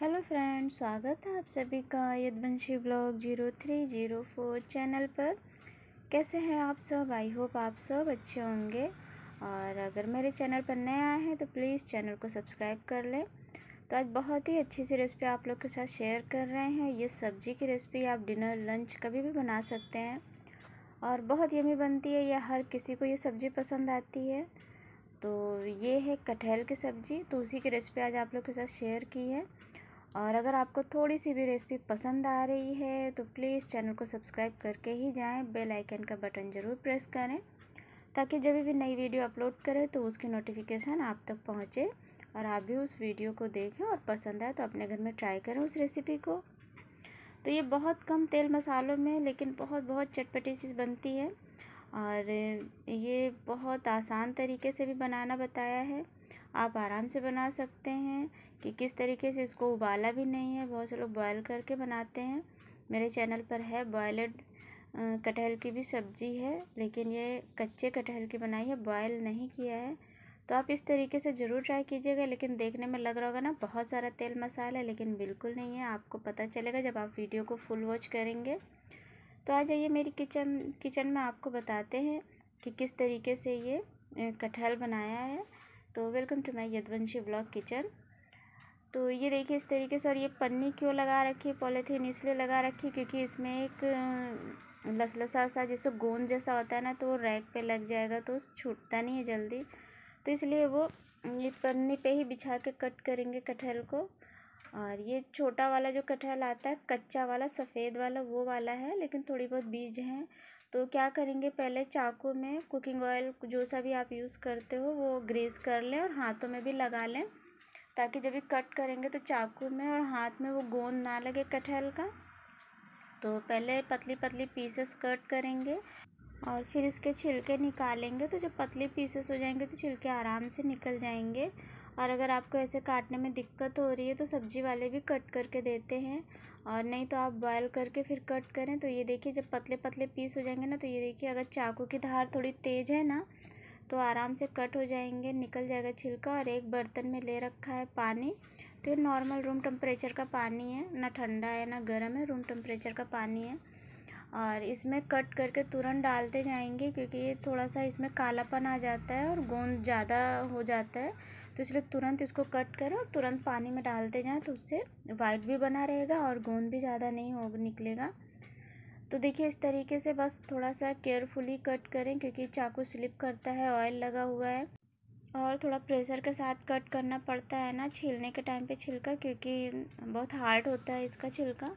hello friends स्वागत है आप सभी का Yaduvanshi blog zero three zero four channel पर कैसे हैं आप सब आई होप आप सब अच्छे होंगे और अगर मेरे चैनल पर नए आए हैं तो प्लीज़ चैनल को सब्सक्राइब कर लें तो आज बहुत ही अच्छी सी रेसिपी आप लोग के साथ शेयर कर रहे हैं ये सब्ज़ी की रेसिपी आप डिनर लंच कभी भी बना सकते हैं और बहुत यमी बनती है या हर किसी को ये सब्ज़ी पसंद आती है तो ये है कटहल की सब्ज़ी तो उसी की रेसिपी आज आप लोग के साथ शेयर की है और अगर आपको थोड़ी सी भी रेसिपी पसंद आ रही है तो प्लीज़ चैनल को सब्सक्राइब करके ही जाएं बेल आइकन का बटन ज़रूर प्रेस करें ताकि जब भी नई वीडियो अपलोड करें तो उसकी नोटिफिकेशन आप तक पहुँचे और आप भी उस वीडियो को देखें और पसंद आए तो अपने घर में ट्राई करें उस रेसिपी को तो ये बहुत कम तेल मसालों में लेकिन बहुत बहुत चटपटी चीज़ बनती है और ये बहुत आसान तरीके से भी बनाना बताया है आप आराम से बना सकते हैं कि किस तरीके से इसको उबाला भी नहीं है बहुत से लोग बॉयल करके बनाते हैं मेरे चैनल पर है बॉयल्ड कटहल की भी सब्ज़ी है लेकिन ये कच्चे कटहल की बनाई है बॉयल नहीं किया है तो आप इस तरीके से ज़रूर ट्राई कीजिएगा लेकिन देखने में लग रहा होगा ना बहुत सारा तेल मसाला है लेकिन बिल्कुल नहीं है आपको पता चलेगा जब आप वीडियो को फुल वॉच करेंगे तो आ जाइए मेरी किचन किचन में आपको बताते हैं कि किस तरीके से ये कटहल बनाया है तो welcome to my Yaduvanshi blog kitchen तो ये देखिए इस तरीके से और ये पन्नी क्यों लगा रखी है पॉलीथीन इसलिए लगा रखी है क्योंकि इसमें एक लसलसा सा जैसे गोंद जैसा होता है ना तो वो रैक पे लग जाएगा तो छूटता नहीं है जल्दी तो इसलिए वो ये पन्नी पे ही बिछा के कट करेंगे कटहल को और ये छोटा वाला जो कटहल आता है कच्चा वाला सफ़ेद वाला वो वाला है लेकिन थोड़ी बहुत बीज हैं तो क्या करेंगे पहले चाकू में कुकिंग ऑयल जो सा भी आप यूज़ करते हो वो ग्रीस कर लें और हाथों में भी लगा लें ताकि जब भी कट करेंगे तो चाकू में और हाथ में वो गोंद ना लगे कटहल का तो पहले पतली पतली पीसेस कट करेंगे और फिर इसके छिलके निकालेंगे तो जब पतले पीसेस हो जाएंगे तो छिलके आराम से निकल जाएंगे और अगर आपको ऐसे काटने में दिक्कत हो रही है तो सब्ज़ी वाले भी कट करके देते हैं और नहीं तो आप बॉयल करके फिर कट करें तो ये देखिए जब पतले पतले पीस हो जाएंगे ना तो ये देखिए अगर चाकू की धार थोड़ी तेज़ है ना तो आराम से कट हो जाएंगे निकल जाएगा छिलका और एक बर्तन में ले रखा है पानी तो ये नॉर्मल रूम टेम्परेचर का पानी है ना ठंडा है ना गर्म है रूम टेम्परेचर का पानी है और इसमें कट करके तुरंत डालते जाएंगे क्योंकि ये थोड़ा सा इसमें कालापन आ जाता है और गोंद ज़्यादा हो जाता है तो इसलिए तुरंत इसको कट करो और तुरंत पानी में डालते जाएँ तो उससे वाइट भी बना रहेगा और गोंद भी ज़्यादा नहीं हो निकलेगा तो देखिए इस तरीके से बस थोड़ा सा केयरफुली कट करें क्योंकि चाकू स्लिप करता है ऑयल लगा हुआ है और थोड़ा प्रेशर के साथ कट करना पड़ता है ना छीलने के टाइम पे छिलका क्योंकि बहुत हार्ड होता है इसका छिलका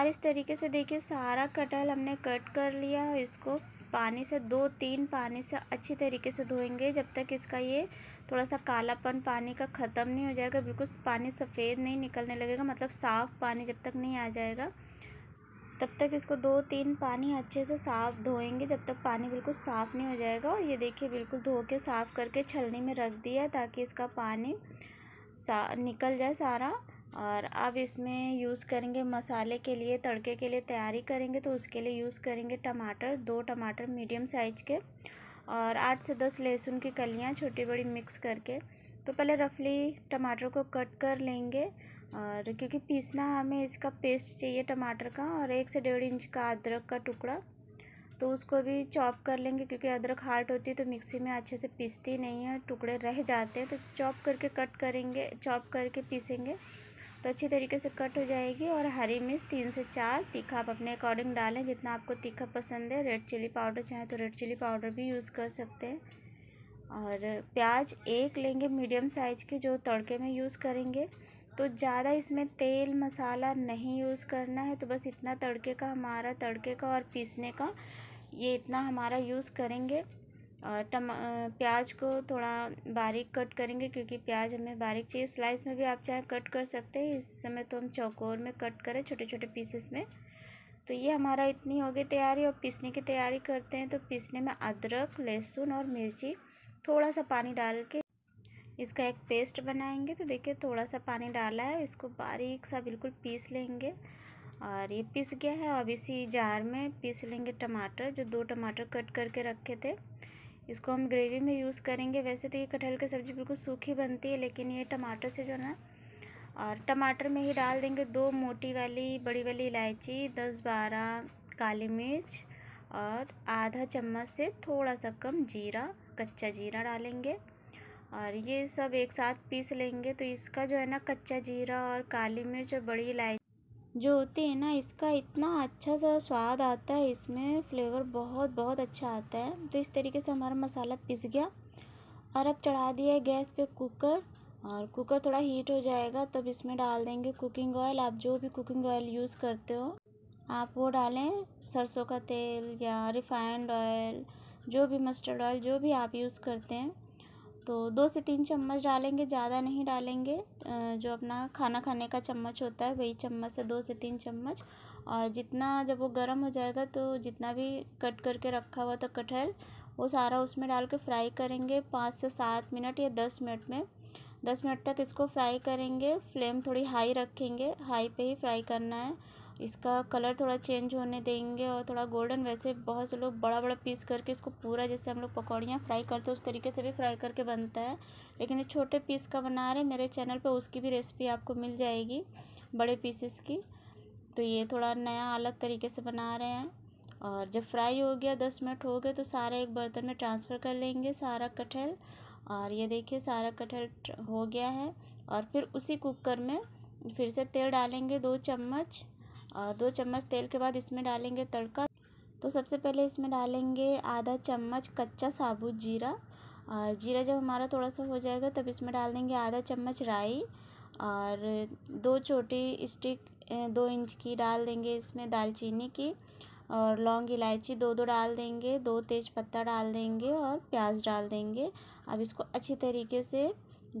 और इस तरीके से देखिए सारा कटहल हमने कट कर लिया है इसको पानी से दो तीन पानी से अच्छी तरीके से धोएंगे जब तक इसका ये थोड़ा सा कालापन पानी का ख़त्म नहीं हो जाएगा बिल्कुल पानी सफ़ेद नहीं निकलने लगेगा मतलब साफ़ पानी जब तक नहीं आ जाएगा तब तक इसको दो तीन पानी अच्छे से साफ़ धोएंगे जब तक पानी बिल्कुल साफ़ नहीं हो जाएगा और ये देखिए बिल्कुल धो के साफ़ करके छलनी में रख दिया ताकि इसका पानी सा निकल जाए सारा और अब इसमें यूज़ करेंगे मसाले के लिए तड़के के लिए तैयारी करेंगे तो उसके लिए यूज़ करेंगे टमाटर दो टमाटर मीडियम साइज के और आठ से दस लहसुन की कलियाँ छोटी बड़ी मिक्स करके तो पहले रफली टमाटर को कट कर लेंगे और क्योंकि पीसना हमें इसका पेस्ट चाहिए टमाटर का और एक से डेढ़ इंच का अदरक का टुकड़ा तो उसको भी चॉप कर लेंगे क्योंकि अदरक हार्ट होती है तो मिक्सी में अच्छे से पीसती नहीं है टुकड़े रह जाते हैं तो चॉप करके कट करेंगे चॉप करके पीसेंगे तो अच्छी तरीके से कट हो जाएगी और हरी मिर्च तीन से चार तीखा आप अपने अकॉर्डिंग डालें जितना आपको तीखा पसंद है रेड चिली पाउडर चाहे तो रेड चिली पाउडर भी यूज़ कर सकते हैं और प्याज एक लेंगे मीडियम साइज़ के जो तड़के में यूज़ करेंगे तो ज़्यादा इसमें तेल मसाला नहीं यूज़ करना है तो बस इतना तड़के का हमारा तड़के का और पीसने का ये इतना हमारा यूज़ करेंगे और टमा प्याज को थोड़ा बारीक कट करेंगे क्योंकि प्याज हमें बारीक चाहिए स्लाइस में भी आप चाहे कट कर सकते हैं इस समय तो हम चौकोर में कट करें छोटे छोटे पीसेस में तो ये हमारा इतनी हो गई तैयारी और पीसने की तैयारी करते हैं तो पीसने में अदरक लहसुन और मिर्ची थोड़ा सा पानी डाल के इसका एक पेस्ट बनाएंगे तो देखिए थोड़ा सा पानी डाला है इसको बारीक सा बिल्कुल पीस लेंगे और ये पीस गया है अब इसी जार में पीस लेंगे टमाटर जो दो टमाटर कट करके रखे थे इसको हम ग्रेवी में यूज़ करेंगे वैसे तो ये कटहल की सब्ज़ी बिल्कुल सूखी बनती है लेकिन ये टमाटर से जो ना और टमाटर में ही डाल देंगे दो मोटी वाली बड़ी वाली इलायची दस बारह काली मिर्च और आधा चम्मच से थोड़ा सा कम जीरा कच्चा जीरा डालेंगे और ये सब एक साथ पीस लेंगे तो इसका जो है ना कच्चा जीरा और काली मिर्च और बड़ी इलायची जो होते हैं ना इसका इतना अच्छा सा स्वाद आता है इसमें फ्लेवर बहुत बहुत अच्छा आता है तो इस तरीके से हमारा मसाला पिस गया और अब चढ़ा दिया है गैस पे कुकर और कुकर थोड़ा हीट हो जाएगा तब इसमें डाल देंगे कुकिंग ऑयल आप जो भी कुकिंग ऑयल यूज़ करते हो आप वो डालें सरसों का तेल या रिफाइंड ऑयल जो भी मस्टर्ड ऑयल जो भी आप यूज़ करते हैं तो दो से तीन चम्मच डालेंगे ज़्यादा नहीं डालेंगे जो अपना खाना खाने का चम्मच होता है वही चम्मच से दो से तीन चम्मच और जितना जब वो गर्म हो जाएगा तो जितना भी कट करके रखा हुआ था कटहल वो सारा उसमें डाल के फ्राई करेंगे पाँच से सात मिनट या दस मिनट में दस मिनट तक इसको फ्राई करेंगे फ्लेम थोड़ी हाई रखेंगे हाई पे ही फ्राई करना है इसका कलर थोड़ा चेंज होने देंगे और थोड़ा गोल्डन वैसे बहुत से लोग बड़ा-बड़ा पीस करके इसको पूरा जैसे हम लोग पकौड़ियाँ फ्राई करते हैं उस तरीके से भी फ्राई करके बनता है लेकिन ये छोटे पीस का बना रहे हैं मेरे चैनल पर उसकी भी रेसिपी आपको मिल जाएगी बड़े पीसेस की तो ये थोड़ा नया अलग तरीके से बना रहे हैं और जब फ्राई हो गया दस मिनट हो गए तो सारे एक बर्तन में ट्रांसफ़र कर लेंगे सारा कटहल और ये देखिए सारा कटहल हो गया है और फिर उसी कुकर में फिर से तेल डालेंगे दो चम्मच और दो चम्मच तेल के बाद इसमें डालेंगे तड़का तो सबसे पहले इसमें डालेंगे आधा चम्मच कच्चा साबुत जीरा और जीरा जब हमारा थोड़ा सा हो जाएगा तब इसमें डाल देंगे आधा चम्मच राई और दो छोटी स्टिक दो इंच की डाल देंगे इसमें दालचीनी की और लौंग इलायची दो दो डाल देंगे दो तेज़ पत्ता डाल देंगे और प्याज डाल देंगे अब इसको अच्छी तरीके से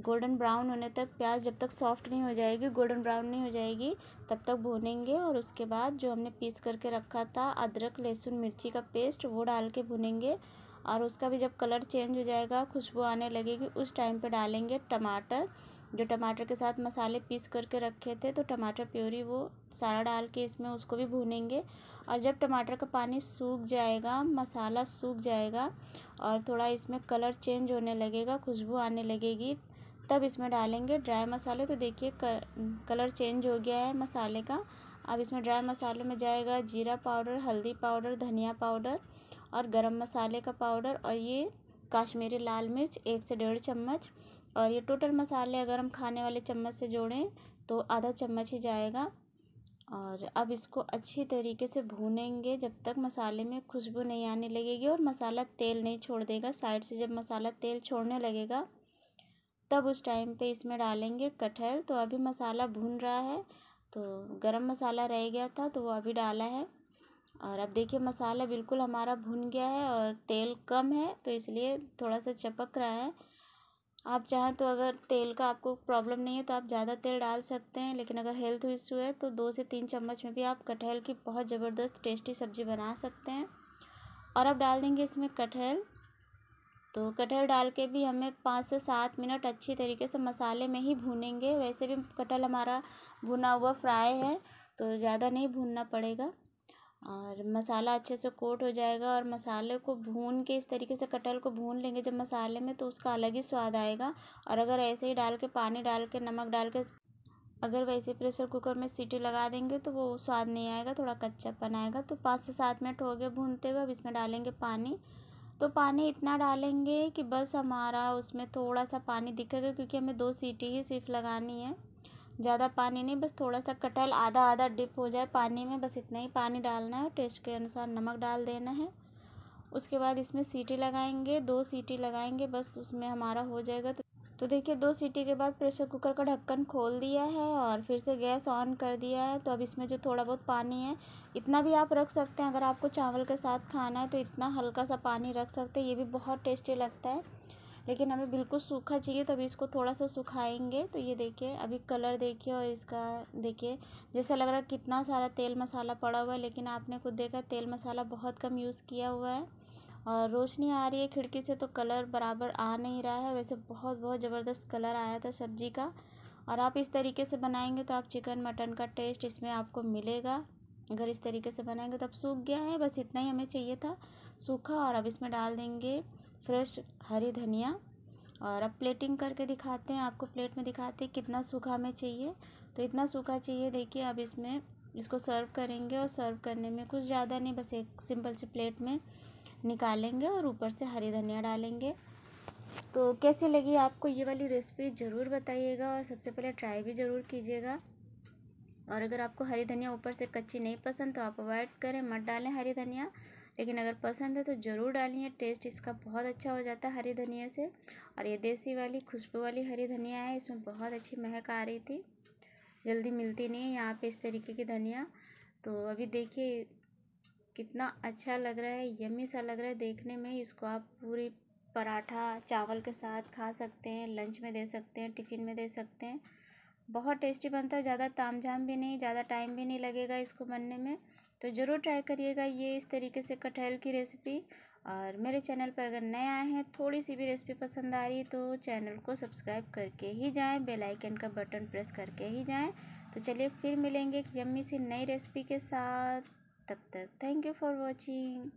गोल्डन ब्राउन होने तक प्याज जब तक सॉफ्ट नहीं हो जाएगी गोल्डन ब्राउन नहीं हो जाएगी तब तक भूनेंगे और उसके बाद जो हमने पीस करके रखा था अदरक लहसुन मिर्ची का पेस्ट वो डाल के भुनेंगे और उसका भी जब कलर चेंज हो जाएगा खुशबू आने लगेगी उस टाइम पे डालेंगे टमाटर जो टमाटर के साथ मसाले पीस करके रखे थे तो टमाटर प्योरी वो सारा डाल के इसमें उसको भी भूनेंगे और जब टमाटर का पानी सूख जाएगा मसाला सूख जाएगा और थोड़ा इसमें कलर चेंज होने लगेगा खुशबू आने लगेगी तब इसमें डालेंगे ड्राई मसाले तो देखिए कलर चेंज हो गया है मसाले का अब इसमें ड्राई मसालों में जाएगा जीरा पाउडर हल्दी पाउडर धनिया पाउडर और गरम मसाले का पाउडर और ये काश्मीरी लाल मिर्च एक से डेढ़ चम्मच और ये टोटल मसाले अगर हम खाने वाले चम्मच से जोड़ें तो आधा चम्मच ही जाएगा और अब इसको अच्छी तरीके से भूनेंगे जब तक मसाले में खुशबू नहीं आने लगेगी और मसाला तेल नहीं छोड़ देगा साइड से जब मसाला तेल छोड़ने लगेगा तब उस टाइम पे इसमें डालेंगे कटहल तो अभी मसाला भून रहा है तो गरम मसाला रह गया था तो वो अभी डाला है और अब देखिए मसाला बिल्कुल हमारा भुन गया है और तेल कम है तो इसलिए थोड़ा सा चपक रहा है आप चाहें तो अगर तेल का आपको प्रॉब्लम नहीं है तो आप ज़्यादा तेल डाल सकते हैं लेकिन अगर हेल्थ इशू है तो दो से तीन चम्मच में भी आप कटहल की बहुत ज़बरदस्त टेस्टी सब्ज़ी बना सकते हैं और अब डाल देंगे इसमें कटहल तो कटहल डाल के भी हमें पाँच से सात मिनट अच्छी तरीके से मसाले में ही भूनेंगे वैसे भी कटहल हमारा भुना हुआ फ्राई है तो ज़्यादा नहीं भूनना पड़ेगा और मसाला अच्छे से कोट हो जाएगा और मसाले को भून के इस तरीके से कटहल को भून लेंगे जब मसाले में तो उसका अलग ही स्वाद आएगा और अगर ऐसे ही डाल के पानी डाल के नमक डाल के अगर वैसे प्रेशर कुकर में सीटी लगा देंगे तो वो स्वाद नहीं आएगा थोड़ा कच्चापन आएगा तो पाँच से सात मिनट हो गए भूनते हुए अब इसमें डालेंगे पानी तो पानी इतना डालेंगे कि बस हमारा उसमें थोड़ा सा पानी दिखेगा क्योंकि हमें दो सीटी ही सिर्फ लगानी है ज़्यादा पानी नहीं बस थोड़ा सा कटहल आधा आधा डिप हो जाए पानी में बस इतना ही पानी डालना है टेस्ट के अनुसार नमक डाल देना है उसके बाद इसमें सीटी लगाएंगे दो सीटी लगाएंगे बस उसमें हमारा हो जाएगा तो तो देखिए दो सीटी के बाद प्रेशर कुकर का ढक्कन खोल दिया है और फिर से गैस ऑन कर दिया है तो अब इसमें जो थोड़ा बहुत पानी है इतना भी आप रख सकते हैं अगर आपको चावल के साथ खाना है तो इतना हल्का सा पानी रख सकते हैं ये भी बहुत टेस्टी लगता है लेकिन हमें बिल्कुल सूखा चाहिए तो अभी इसको थोड़ा सा सुखाएंगे तो ये देखिए अभी कलर देखिए और इसका देखिए जैसा लग रहा है कितना सारा तेल मसाला पड़ा हुआ है लेकिन आपने खुद देखा तेल मसाला बहुत कम यूज़ किया हुआ है और रोशनी आ रही है खिड़की से तो कलर बराबर आ नहीं रहा है वैसे बहुत बहुत ज़बरदस्त कलर आया था सब्जी का और आप इस तरीके से बनाएंगे तो आप चिकन मटन का टेस्ट इसमें आपको मिलेगा अगर इस तरीके से बनाएंगे तो अब सूख गया है बस इतना ही हमें चाहिए था सूखा और अब इसमें डाल देंगे फ्रेश हरी धनिया और अब प्लेटिंग करके दिखाते हैं आपको प्लेट में दिखाते हैं कितना सूखा हमें चाहिए तो इतना सूखा चाहिए देखिए अब इसमें इसको सर्व करेंगे और सर्व करने में कुछ ज़्यादा नहीं बस एक सिंपल सी प्लेट में निकालेंगे और ऊपर से हरी धनिया डालेंगे तो कैसे लगी आपको ये वाली रेसिपी ज़रूर बताइएगा और सबसे पहले ट्राई भी ज़रूर कीजिएगा और अगर आपको हरी धनिया ऊपर से कच्ची नहीं पसंद तो आप अवॉइड करें मत डालें हरी धनिया लेकिन अगर पसंद है तो ज़रूर डालिए टेस्ट इसका बहुत अच्छा हो जाता है हरी धनिया से और ये देसी वाली खुशबू वाली हरी धनिया है इसमें बहुत अच्छी महक आ रही थी जल्दी मिलती नहीं है यहाँ पर इस तरीके की धनिया तो अभी देखिए कितना अच्छा लग रहा है यम्मी सा लग रहा है देखने में इसको आप पूरी पराठा चावल के साथ खा सकते हैं लंच में दे सकते हैं टिफ़िन में दे सकते हैं बहुत टेस्टी बनता है ज़्यादा ताम झाम भी नहीं ज़्यादा टाइम भी नहीं लगेगा इसको बनने में तो ज़रूर ट्राई करिएगा ये इस तरीके से कटहल की रेसिपी और मेरे चैनल पर अगर नए आए हैं थोड़ी सी भी रेसिपी पसंद आ रही है तो चैनल को सब्सक्राइब करके ही जाएं बेल आइकन का बटन प्रेस करके ही जाएं तो चलिए फिर मिलेंगे एक यम्मी सी नई रेसिपी के साथ तब तक थैंक यू फॉर वॉचिंग